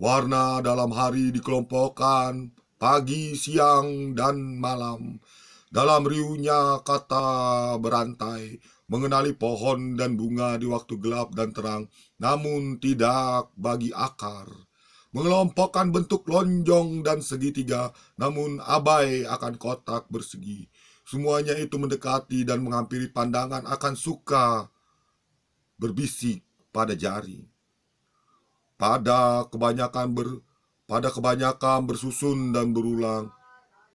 Warna dalam hari dikelompokkan pagi, siang, dan malam. Dalam riuhnya kata berantai, mengenali pohon dan bunga di waktu gelap dan terang, namun tidak bagi akar. Mengelompokkan bentuk lonjong dan segitiga, namun abai akan kotak bersegi. Semuanya itu mendekati dan menghampiri pandangan akan suka berbisik pada jari pada kebanyakan ber pada kebanyakan bersusun dan berulang